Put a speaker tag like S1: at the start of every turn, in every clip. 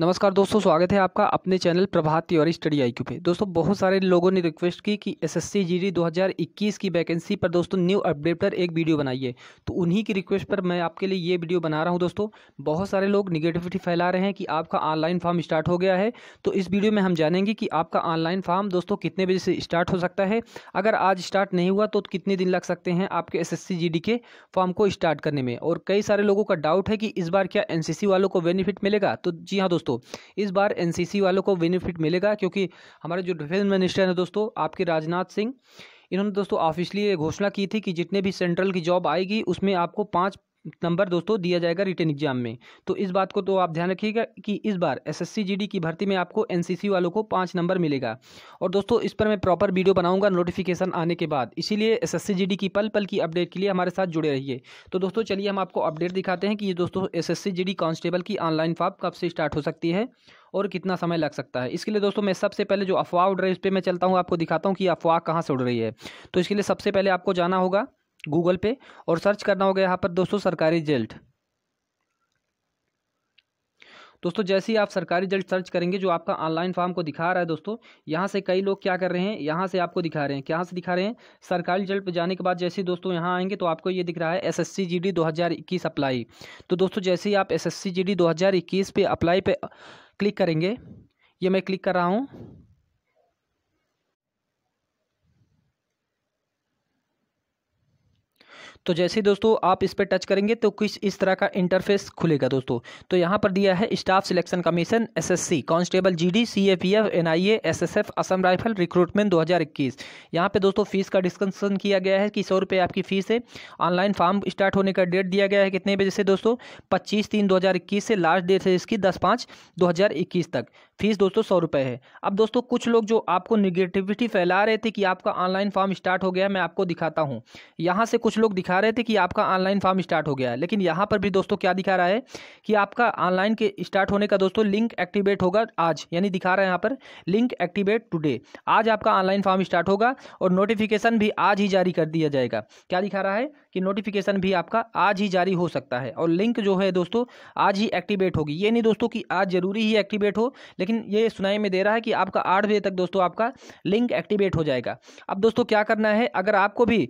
S1: नमस्कार दोस्तों स्वागत है आपका अपने channel Prabhat Tiwari study Q पे दोस्तों बहुत सारे लोगों ने रिक्वेस्ट की कि एसएससी जीडी 2021 की वैकेंसी पर दोस्तों न्यू अपडेट पर एक वीडियो बनाइए तो उन्हीं की रिक्वेस्ट पर मैं आपके लिए ये वीडियो बना रहा हूं दोस्तों बहुत सारे लोग निगेटिविटी फैला रहे हैं कि आपका ऑनलाइन फॉर्म स्टार्ट हो गया है तो इस वीडियो में हम जानेंगे कि आपका ऑनलाइन फॉर्म दोस्तों कितने बजे से स्टार्ट हो सकता है अगर आज स्टार्ट नहीं हुआ तो कितने दिन लग सकते हैं आपके एस एस के फॉर्म को स्टार्ट करने में और कई सारे लोगों का डाउट है कि इस बार क्या एन वालों को बेनिफिट मिलेगा तो जी हाँ दोस्तों दोस्तों इस बार एनसीसी वालों को बेनिफिट मिलेगा क्योंकि हमारे जो डिफेंस मिनिस्टर हैं दोस्तों आपके राजनाथ सिंह इन्होंने दोस्तों ऑफिशियली घोषणा की थी कि जितने भी सेंट्रल की जॉब आएगी उसमें आपको पाँच नंबर दोस्तों दिया जाएगा रिटर्न एग्जाम में तो इस बात को तो आप ध्यान रखिएगा कि इस बार एसएससी जीडी की भर्ती में आपको एनसीसी वालों को पाँच नंबर मिलेगा और दोस्तों इस पर मैं प्रॉपर वीडियो बनाऊंगा नोटिफिकेशन आने के बाद इसीलिए एसएससी जीडी की पल पल की अपडेट के लिए हमारे साथ जुड़े रहिए तो दोस्तों चलिए हम आपको अपडेट दिखाते हैं कि ये दोस्तों एस एस कांस्टेबल की ऑनलाइन फॉर्म कब से स्टार्ट हो सकती है और कितना समय लग सकता है इसके लिए दोस्तों मैं सबसे पहले जो अफवाह उड़ रही है उस पर मैं चलता हूँ आपको दिखाता हूँ कि अफवाह कहाँ से उड़ रही है तो इसके लिए सबसे पहले आपको जाना होगा गूगल पे और सर्च करना होगा यहाँ पर दोस्तों सरकारी रिजल्ट दोस्तों जैसे ही आप सरकारी रिजल्ट सर्च करेंगे जो आपका ऑनलाइन फॉर्म को दिखा रहा है दोस्तों यहाँ से कई लोग क्या कर रहे हैं यहाँ से आपको दिखा रहे हैं क्या से दिखा रहे हैं सरकारी रिजल्ट पर जाने के बाद जैसे ही दोस्तों यहाँ आएंगे तो आपको ये दिख रहा है S S C G D दो हज़ार इक्कीस अप्लाई तो दोस्तों जैसे ही आप S S C G D दो हज़ार इक्कीस पे अप्लाई पर क्लिक करेंगे ये मैं क्लिक कर रहा हूँ तो जैसे दोस्तों आप इस पर टच करेंगे तो कुछ इस तरह का इंटरफेस खुलेगा दोस्तों तो यहाँ पर दिया है staff selection commission SSC constable GD CAPF NIA SSF Assam rifle recruitment 2021 यहाँ पर दोस्तों फीस का डिस्कशन किया गया है कि सौ रुपये आपकी फ़ीस है ऑनलाइन फॉर्म स्टार्ट होने का डेट दिया गया है कितने बजे से दोस्तों पच्चीस तीन दो से लास्ट डेट है इसकी दस पाँच दो तक फीस दोस्तों सौ रुपये है अब दोस्तों कुछ लोग जो आपको निगेटिविटी फैला रहे थे कि आपका ऑनलाइन फॉर्म स्टार्ट हो गया मैं आपको दिखाता हूँ यहाँ से कुछ लोग दिखा रहे थे कि आपका ऑनलाइन फॉर्म स्टार्ट हो गया है लेकिन यहाँ पर भी दोस्तों क्या दिखा रहा है कि आपका ऑनलाइन के स्टार्ट होने का दोस्तों लिंक एक्टिवेट होगा आज यानी दिखा रहा है यहाँ पर लिंक एक्टिवेट टूडे आज आपका ऑनलाइन फॉर्म स्टार्ट होगा और नोटिफिकेशन भी आज ही जारी कर दिया जाएगा क्या दिखा रहा है कि नोटिफिकेशन भी आपका आज ही जारी हो सकता है और लिंक जो है दोस्तों आज ही एक्टिवेट होगी ये नहीं दोस्तों कि आज जरूरी ही एक्टिवेट हो लेकिन ये सुनाई में दे रहा है कि आपका आठ बजे तक दोस्तों आपका लिंक एक्टिवेट हो जाएगा अब दोस्तों क्या करना है अगर आपको भी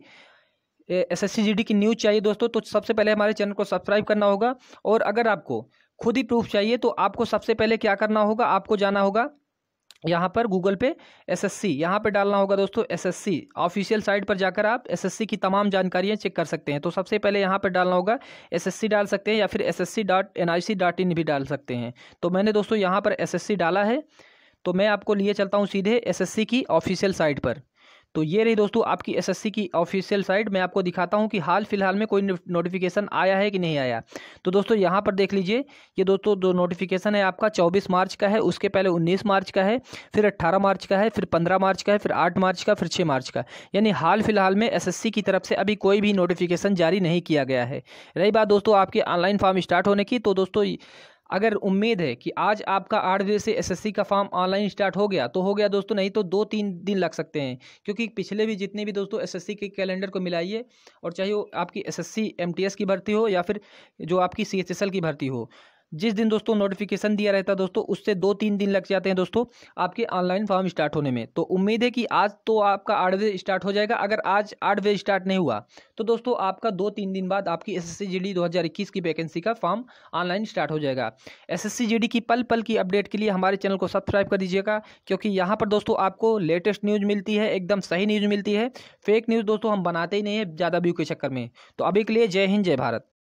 S1: एस एस की न्यूज़ चाहिए दोस्तों तो सबसे पहले हमारे चैनल को सब्सक्राइब करना होगा और अगर आपको खुद ही प्रूफ चाहिए तो आपको सबसे पहले क्या करना होगा आपको जाना होगा यहाँ पर गूगल पे एसएससी यहाँ पर डालना होगा दोस्तों एसएससी ऑफिशियल साइट पर जाकर आप एसएससी की तमाम जानकारियाँ चेक कर सकते हैं तो सबसे पहले यहाँ पर डालना होगा एसएससी डाल सकते हैं या फिर SSC dot C dot in भी डाल सकते हैं तो मैंने दोस्तों यहाँ पर एसएससी डाला है तो मैं आपको लिए चलता हूँ सीधे एसएससी की ऑफिशियल साइट पर तो ये रही दोस्तों आपकी एसएससी की ऑफिशियल साइट मैं आपको दिखाता हूँ कि हाल फिलहाल में कोई नोटिफिकेशन आया है कि नहीं आया तो दोस्तों यहाँ पर देख लीजिए ये दोस्तों दो नोटिफिकेशन है आपका चौबीस मार्च का है उसके पहले उन्नीस मार्च का है फिर अट्ठारह मार्च का है फिर पंद्रह मार्च का है फिर आठ मार्च का फिर छः मार्च का यानी हाल फिलहाल में एस की तरफ से अभी कोई भी नोटिफिकेशन जारी नहीं किया गया है रही बात दोस्तों आपके ऑनलाइन फॉर्म स्टार्ट होने की तो दोस्तों अगर उम्मीद है कि आज आपका आठवीं से एसएससी का फॉर्म ऑनलाइन स्टार्ट हो गया तो हो गया दोस्तों नहीं तो दो तीन दिन लग सकते हैं क्योंकि पिछले भी जितने भी दोस्तों एसएससी के कैलेंडर को मिलाइए और चाहे वो आपकी एसएससी एमटीएस की भर्ती हो या फिर जो आपकी सीएचएसएल की भर्ती हो जिस दिन दोस्तों नोटिफिकेशन दिया रहता है दोस्तों उससे दो तीन दिन लग जाते हैं दोस्तों आपके ऑनलाइन फॉर्म स्टार्ट होने में तो उम्मीद है कि आज तो आपका आठ बजे स्टार्ट हो जाएगा अगर आज आठ बजे स्टार्ट नहीं हुआ तो दोस्तों आपका दो तीन दिन बाद आपकी एस एस की वैकेंसी का फॉर्म ऑनलाइन स्टार्ट हो जाएगा एस एस की पल पल की अपडेट के लिए हमारे चैनल को सब्सक्राइब कर दीजिएगा क्योंकि यहाँ पर दोस्तों आपको लेटेस्ट न्यूज़ मिलती है एकदम सही न्यूज़ मिलती है फेक न्यूज़ दोस्तों हम बनाते ही नहीं है ज़्यादा व्यू के चक्कर में तो अभी के लिए जय हिंद जय भारत